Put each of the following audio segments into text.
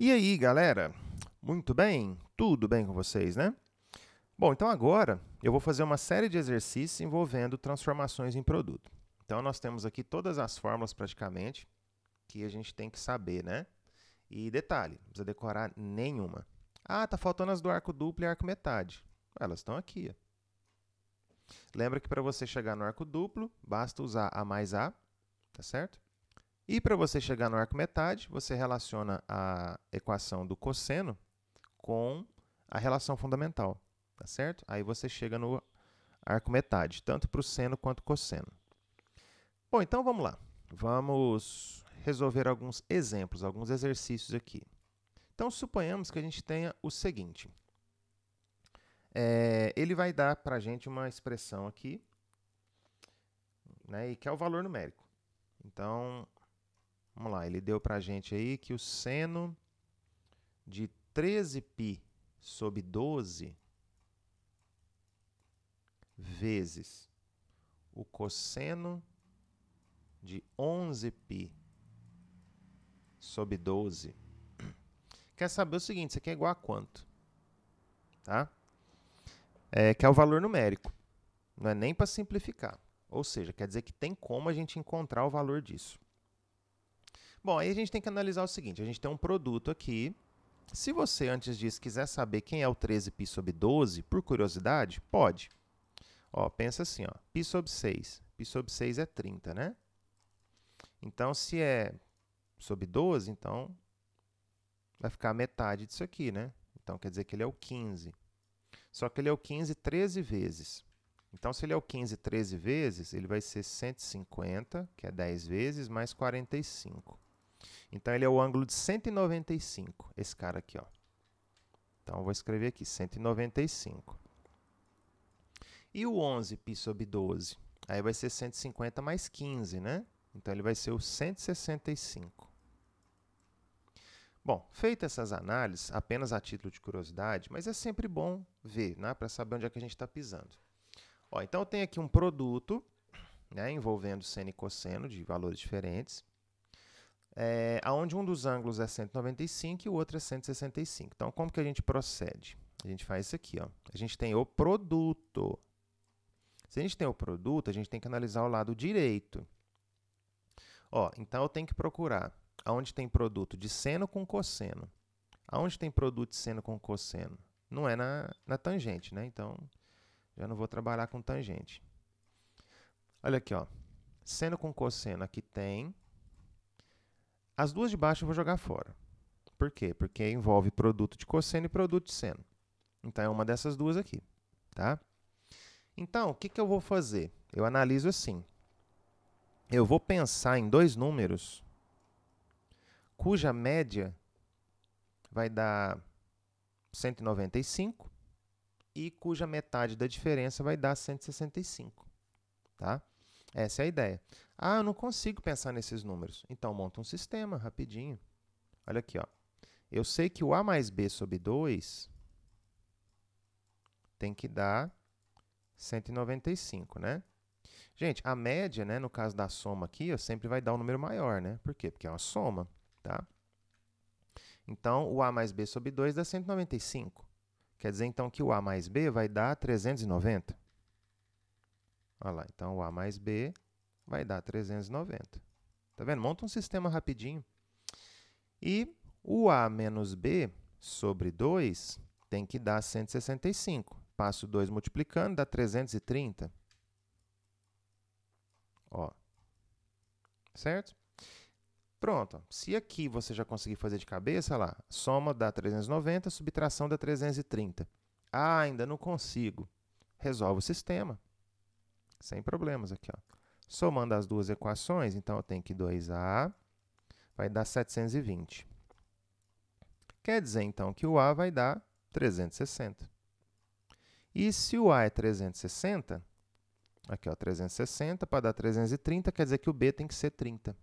E aí, galera? Muito bem? Tudo bem com vocês, né? Bom, então agora eu vou fazer uma série de exercícios envolvendo transformações em produto. Então nós temos aqui todas as fórmulas praticamente que a gente tem que saber, né? E detalhe, não precisa decorar nenhuma. Ah, tá faltando as do arco duplo e arco metade. Elas estão aqui. Ó. Lembra que para você chegar no arco duplo, basta usar A mais A, tá certo? E para você chegar no arco metade, você relaciona a equação do cosseno com a relação fundamental, tá certo? Aí você chega no arco metade, tanto para o seno quanto cosseno. Bom, então vamos lá. Vamos resolver alguns exemplos, alguns exercícios aqui. Então, suponhamos que a gente tenha o seguinte. É, ele vai dar para a gente uma expressão aqui, né, e que é o valor numérico. Então, Vamos lá, ele deu para a gente aí que o seno de 13π sobre 12 vezes o cosseno de 11π sobre 12. Quer saber o seguinte, isso aqui é igual a quanto? Tá? É, que é o valor numérico. Não é nem para simplificar. Ou seja, quer dizer que tem como a gente encontrar o valor disso. Bom, aí a gente tem que analisar o seguinte: a gente tem um produto aqui. Se você, antes disso, quiser saber quem é o 13 π sobre 12, por curiosidade, pode. Ó, pensa assim, ó, π sobre 6. π sobre 6 é 30, né? Então, se é sobre 12, então vai ficar metade disso aqui, né? Então, quer dizer que ele é o 15. Só que ele é o 15 13 vezes. Então, se ele é o 15 13 vezes, ele vai ser 150, que é 10 vezes, mais 45. Então ele é o ângulo de 195, esse cara aqui, ó. Então eu vou escrever aqui 195. E o 11 π sobre 12, aí vai ser 150 mais 15, né? Então ele vai ser o 165. Bom, feitas essas análises, apenas a título de curiosidade, mas é sempre bom ver, né, para saber onde é que a gente está pisando. Ó, então eu tenho aqui um produto né, envolvendo seno e cosseno de valores diferentes é, onde um dos ângulos é 195 e o outro é 165. Então, como que a gente procede? A gente faz isso aqui. Ó. A gente tem o produto. Se a gente tem o produto, a gente tem que analisar o lado direito. Ó, então, eu tenho que procurar aonde tem produto de seno com cosseno. Aonde tem produto de seno com cosseno? Não é na, na tangente, né? Então, já não vou trabalhar com tangente. Olha aqui, ó. Seno com cosseno aqui tem as duas de baixo eu vou jogar fora. Por quê? Porque envolve produto de cosseno e produto de seno. Então é uma dessas duas aqui, tá? Então, o que, que eu vou fazer? Eu analiso assim. Eu vou pensar em dois números cuja média vai dar 195 e cuja metade da diferença vai dar 165, tá? Essa é a ideia. Ah, eu não consigo pensar nesses números. Então monta um sistema rapidinho. Olha aqui, ó. Eu sei que o A mais B sobre 2 tem que dar 195, né? Gente, a média, né, no caso da soma aqui, ó, sempre vai dar um número maior, né? Por quê? Porque é uma soma, tá? Então, o A mais B sobre 2 dá 195. Quer dizer, então, que o A mais B vai dar 390. Olha lá, então o A mais B vai dar 390. Tá vendo? Monta um sistema rapidinho. E o A menos B sobre 2 tem que dar 165. Passo 2 multiplicando, dá 330. Ó. Certo? Pronto. Se aqui você já conseguir fazer de cabeça, lá, soma dá 390, subtração dá 330. Ah, ainda não consigo. Resolve o sistema. Sem problemas aqui, ó. Somando as duas equações, então eu tenho que 2A vai dar 720. Quer dizer, então, que o A vai dar 360. E se o A é 360, aqui ó, 360 para dar 330, quer dizer que o B tem que ser 30.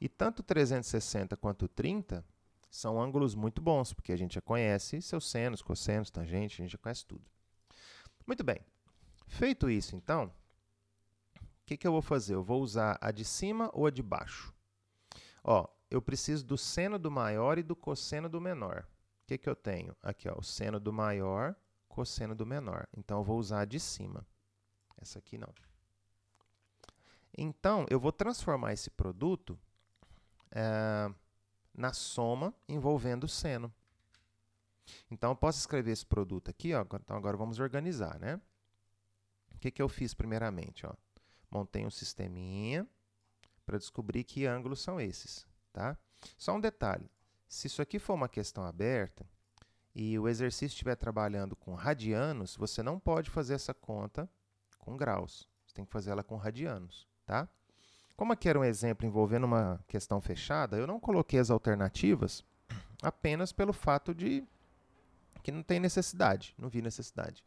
E tanto 360 quanto 30 são ângulos muito bons, porque a gente já conhece seus senos, cossenos, tangentes, a gente já conhece tudo. Muito bem. Feito isso, então, o que, que eu vou fazer? Eu vou usar a de cima ou a de baixo? Ó, eu preciso do seno do maior e do cosseno do menor. O que, que eu tenho? Aqui, ó, o seno do maior, cosseno do menor. Então, eu vou usar a de cima. Essa aqui não. Então, eu vou transformar esse produto é, na soma envolvendo o seno. Então, eu posso escrever esse produto aqui. Ó, então, agora vamos organizar, né? O que, que eu fiz primeiramente? Ó? Montei um sisteminha para descobrir que ângulos são esses. Tá? Só um detalhe, se isso aqui for uma questão aberta e o exercício estiver trabalhando com radianos, você não pode fazer essa conta com graus. Você tem que fazer ela com radianos. Tá? Como aqui era um exemplo envolvendo uma questão fechada, eu não coloquei as alternativas apenas pelo fato de que não tem necessidade, não vi necessidade.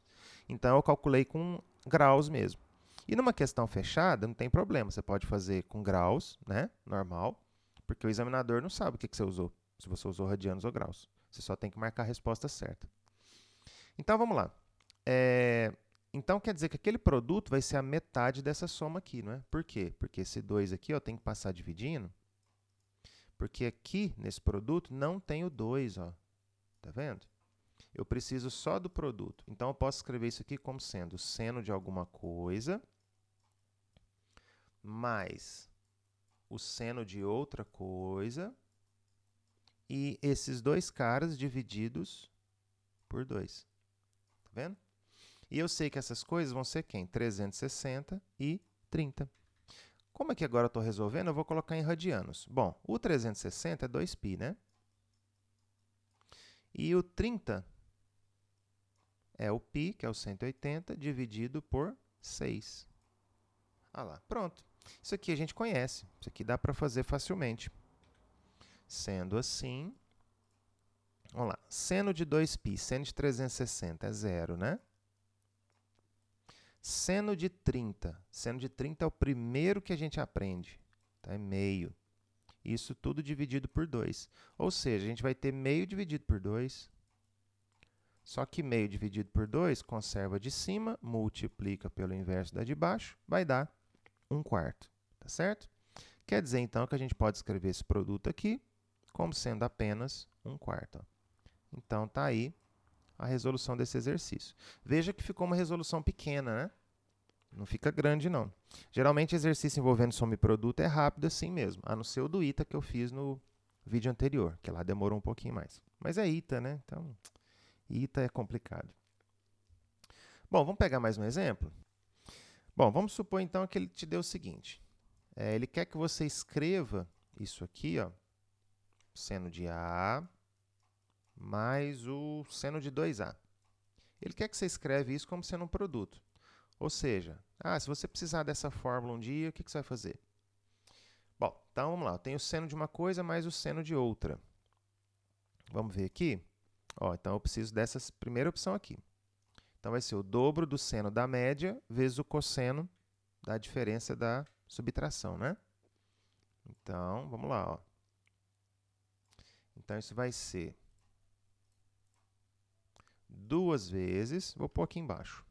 Então eu calculei com graus mesmo. E numa questão fechada, não tem problema. Você pode fazer com graus, né? Normal. Porque o examinador não sabe o que, que você usou. Se você usou radianos ou graus. Você só tem que marcar a resposta certa. Então vamos lá. É, então quer dizer que aquele produto vai ser a metade dessa soma aqui, não é? Por quê? Porque esse 2 aqui ó, tem que passar dividindo. Porque aqui, nesse produto, não tem o 2, ó. Tá vendo? eu preciso só do produto. Então eu posso escrever isso aqui como sendo seno de alguma coisa mais o seno de outra coisa e esses dois caras divididos por 2. Tá vendo? E eu sei que essas coisas vão ser quem? 360 e 30. Como é que agora eu estou resolvendo? Eu vou colocar em radianos. Bom, o 360 é 2π, né? E o 30 é o π, que é o 180, dividido por 6. Ah lá, pronto. Isso aqui a gente conhece, isso aqui dá para fazer facilmente. Sendo assim, vamos lá, seno de 2π, seno de 360 é zero, né? Seno de 30, seno de 30 é o primeiro que a gente aprende, tá? é meio. Isso tudo dividido por 2. Ou seja, a gente vai ter meio dividido por 2, só que meio dividido por 2 conserva de cima, multiplica pelo inverso da de baixo, vai dar 1 um quarto, tá certo? Quer dizer, então, que a gente pode escrever esse produto aqui como sendo apenas 1 um quarto. Então, tá aí a resolução desse exercício. Veja que ficou uma resolução pequena, né? Não fica grande, não. Geralmente, exercício envolvendo soma e produto é rápido assim mesmo, a não ser o do ITA que eu fiz no vídeo anterior, que lá demorou um pouquinho mais. Mas é ITA, né? Então, Ita é complicado. Bom, vamos pegar mais um exemplo? Bom, vamos supor então que ele te deu o seguinte. É, ele quer que você escreva isso aqui, ó, seno de A mais o seno de 2A. Ele quer que você escreve isso como sendo um produto. Ou seja, ah, se você precisar dessa fórmula um dia, o que, que você vai fazer? Bom, então vamos lá. Eu tenho o seno de uma coisa mais o seno de outra. Vamos ver aqui. Ó, então eu preciso dessa primeira opção aqui. Então vai ser o dobro do seno da média vezes o cosseno da diferença da subtração, né? Então, vamos lá, ó. Então isso vai ser duas vezes, vou pôr aqui embaixo,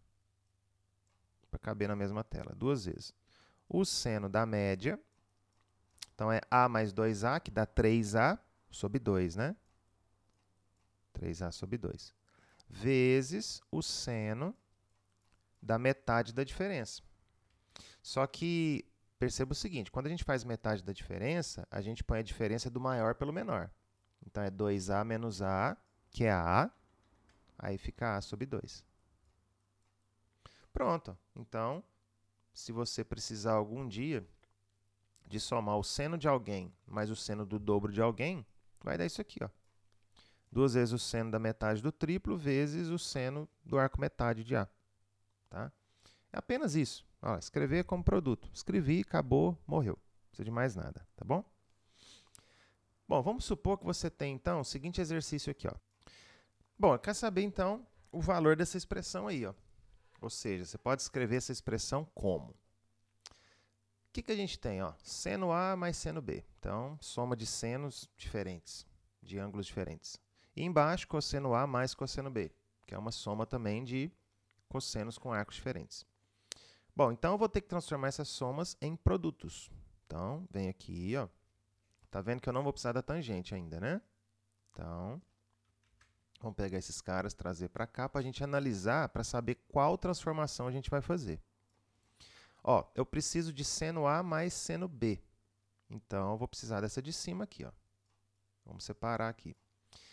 para caber na mesma tela, duas vezes. O seno da média, então é A mais 2A, que dá 3A, sob 2, né? 3A sobre 2. Vezes o seno da metade da diferença. Só que perceba o seguinte, quando a gente faz metade da diferença, a gente põe a diferença do maior pelo menor. Então, é 2A menos A, que é A, aí fica A sobre 2. Pronto. Então, se você precisar algum dia de somar o seno de alguém mais o seno do dobro de alguém, vai dar isso aqui, ó duas vezes o seno da metade do triplo vezes o seno do arco metade de A. Tá? É apenas isso. escrever como produto. Escrevi, acabou, morreu. Não precisa de mais nada, tá bom? Bom, vamos supor que você tem, então, o seguinte exercício aqui. Ó. Bom, quer saber, então, o valor dessa expressão aí. Ó. Ou seja, você pode escrever essa expressão como. O que, que a gente tem? Ó? Seno A mais seno B. Então, soma de senos diferentes, de ângulos diferentes. E embaixo, cosseno A mais cosseno B, que é uma soma também de cossenos com arcos diferentes. Bom, então eu vou ter que transformar essas somas em produtos. Então, vem aqui, ó. Tá vendo que eu não vou precisar da tangente ainda, né? Então, vamos pegar esses caras, trazer para cá para a gente analisar, para saber qual transformação a gente vai fazer. Ó, eu preciso de seno A mais seno B. Então, eu vou precisar dessa de cima aqui, ó. Vamos separar aqui.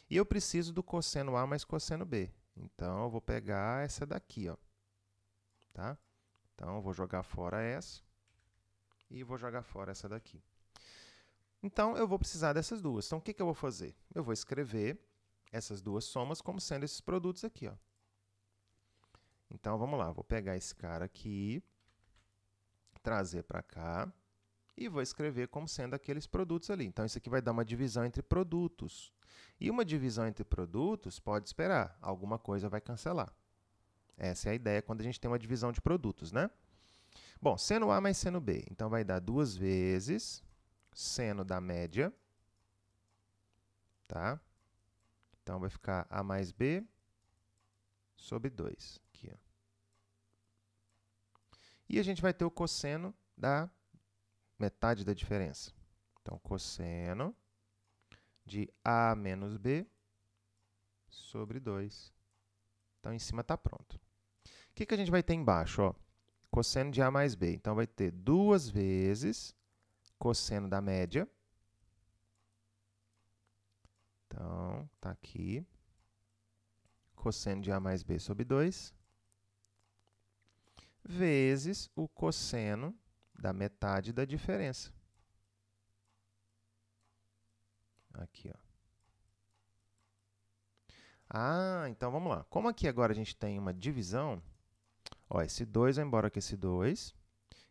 E eu preciso do cosseno A mais cosseno B. Então, eu vou pegar essa daqui, ó. Tá? Então, eu vou jogar fora essa e vou jogar fora essa daqui. Então, eu vou precisar dessas duas. Então, o que, que eu vou fazer? Eu vou escrever essas duas somas como sendo esses produtos aqui, ó. Então, vamos lá. Vou pegar esse cara aqui, trazer para cá e vou escrever como sendo aqueles produtos ali. Então, isso aqui vai dar uma divisão entre produtos. E uma divisão entre produtos pode esperar, alguma coisa vai cancelar. Essa é a ideia quando a gente tem uma divisão de produtos, né? Bom, seno A mais seno B. Então vai dar duas vezes seno da média, tá? Então vai ficar A mais B sobre 2, aqui, ó. E a gente vai ter o cosseno da metade da diferença. Então, cosseno de A menos B sobre 2. Então, em cima está pronto. O que, que a gente vai ter embaixo? Ó? Cosseno de A mais B. Então, vai ter duas vezes cosseno da média. Então, está aqui. Cosseno de A mais B sobre 2. Vezes o cosseno da metade da diferença. Aqui, ó. Ah, então vamos lá. Como aqui agora a gente tem uma divisão, ó, esse 2 vai embora com esse 2,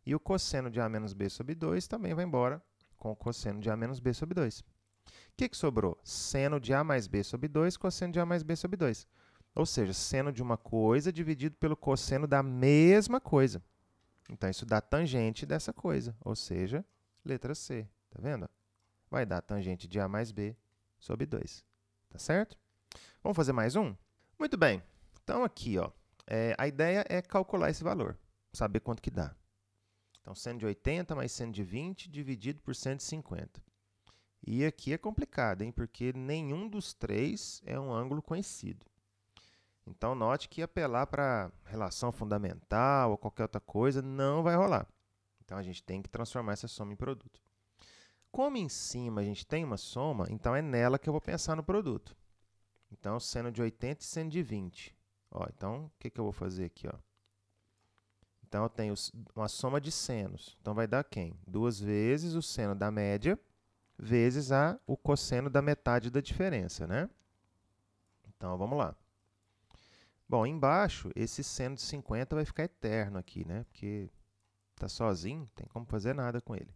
e o cosseno de A menos B sobre 2 também vai embora com o cosseno de A menos B sobre 2. O que, que sobrou? Seno de A mais B sobre 2, cosseno de A mais B sobre 2. Ou seja, seno de uma coisa dividido pelo cosseno da mesma coisa. Então, isso dá tangente dessa coisa, ou seja, letra C. Tá vendo? vai dar tangente de A mais B sobre 2. Tá certo? Vamos fazer mais um? Muito bem. Então, aqui, ó, é, a ideia é calcular esse valor, saber quanto que dá. Então, 180 mais 120 dividido por 150. E aqui é complicado, hein? Porque nenhum dos três é um ângulo conhecido. Então, note que apelar para relação fundamental ou qualquer outra coisa não vai rolar. Então, a gente tem que transformar essa soma em produto. Como em cima a gente tem uma soma, então é nela que eu vou pensar no produto. Então, seno de 80 e seno de 20. Ó, então, o que, que eu vou fazer aqui? Ó? Então, eu tenho uma soma de senos. Então, vai dar quem? Duas vezes o seno da média vezes a, o cosseno da metade da diferença, né? Então, vamos lá. Bom, embaixo, esse seno de 50 vai ficar eterno aqui, né? Porque está sozinho, não tem como fazer nada com ele.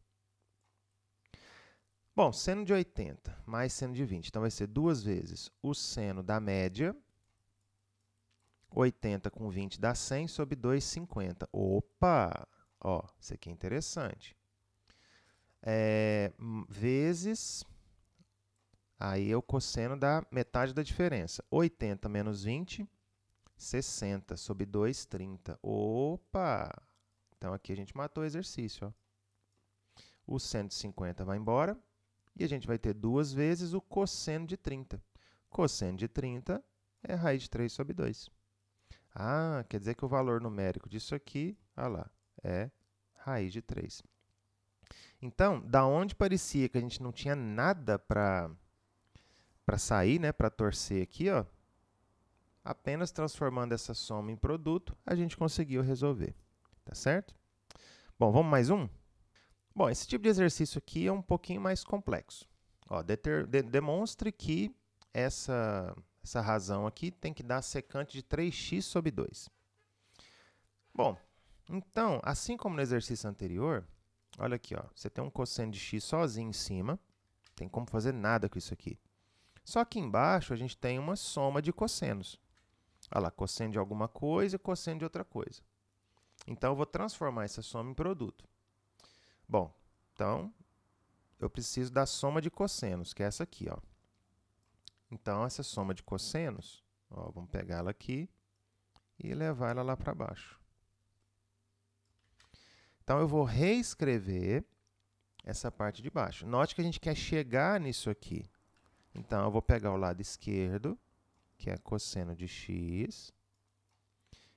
Bom, seno de 80 mais seno de 20. Então, vai ser duas vezes o seno da média. 80 com 20 dá 100 sobre 2,50. Opa! Ó, isso aqui é interessante. É, vezes... Aí é o cosseno da metade da diferença. 80 menos 20, 60 sobre 2, 30. Opa! Então, aqui a gente matou o exercício. Ó. O 150 vai embora. E a gente vai ter duas vezes o cosseno de 30. Cosseno de 30 é raiz de 3 sobre 2. Ah, quer dizer que o valor numérico disso aqui, olha lá, é raiz de 3. Então, da onde parecia que a gente não tinha nada para para sair, né, para torcer aqui, ó, apenas transformando essa soma em produto, a gente conseguiu resolver, tá certo? Bom, vamos mais um? Bom, esse tipo de exercício aqui é um pouquinho mais complexo. Ó, deter, de, demonstre que essa, essa razão aqui tem que dar secante de 3x sobre 2. Bom, então, assim como no exercício anterior, olha aqui, ó, você tem um cosseno de x sozinho em cima, tem como fazer nada com isso aqui. Só que embaixo a gente tem uma soma de cossenos. Olha lá, cosseno de alguma coisa e cosseno de outra coisa. Então, eu vou transformar essa soma em produto. Bom, então eu preciso da soma de cossenos, que é essa aqui. Ó. Então, essa soma de cossenos, ó, vamos pegá-la aqui e levar ela lá para baixo. Então, eu vou reescrever essa parte de baixo. Note que a gente quer chegar nisso aqui. Então, eu vou pegar o lado esquerdo, que é cosseno de x,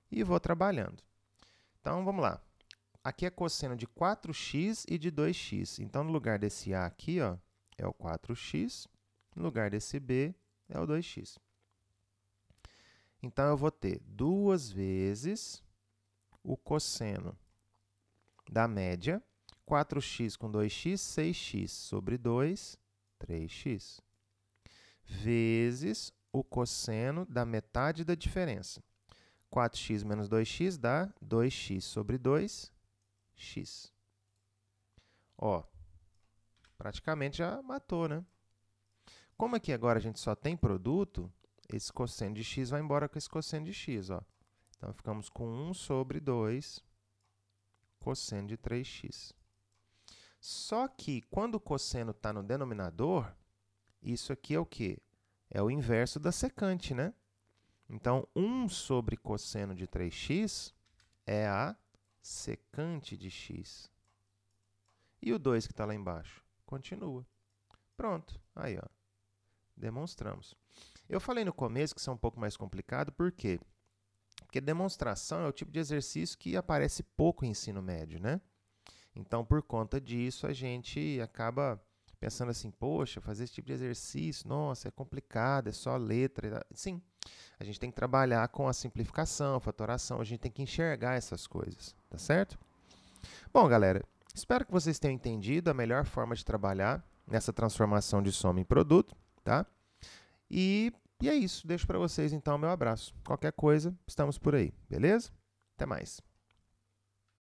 e vou trabalhando. Então, vamos lá aqui é cosseno de 4x e de 2x. Então, no lugar desse a aqui, ó, é o 4x. No lugar desse b, é o 2x. Então, eu vou ter duas vezes o cosseno da média, 4x com 2x, 6x sobre 2, 3x, vezes o cosseno da metade da diferença. 4x menos 2x dá 2x sobre 2, x. Ó, praticamente já matou, né? Como aqui agora a gente só tem produto, esse cosseno de x vai embora com esse cosseno de x, ó. Então, ficamos com 1 sobre 2 cosseno de 3x. Só que, quando o cosseno está no denominador, isso aqui é o quê? É o inverso da secante, né? Então, 1 sobre cosseno de 3x é a secante de x. E o 2 que está lá embaixo? Continua. Pronto. Aí, ó. Demonstramos. Eu falei no começo que isso é um pouco mais complicado, por quê? Porque demonstração é o tipo de exercício que aparece pouco em ensino médio, né? Então, por conta disso, a gente acaba pensando assim, poxa, fazer esse tipo de exercício, nossa, é complicado, é só letra. Sim, a gente tem que trabalhar com a simplificação, a fatoração, a gente tem que enxergar essas coisas, tá certo? Bom, galera, espero que vocês tenham entendido a melhor forma de trabalhar nessa transformação de soma em produto, tá? E, e é isso, deixo para vocês então o meu abraço. Qualquer coisa, estamos por aí, beleza? Até mais.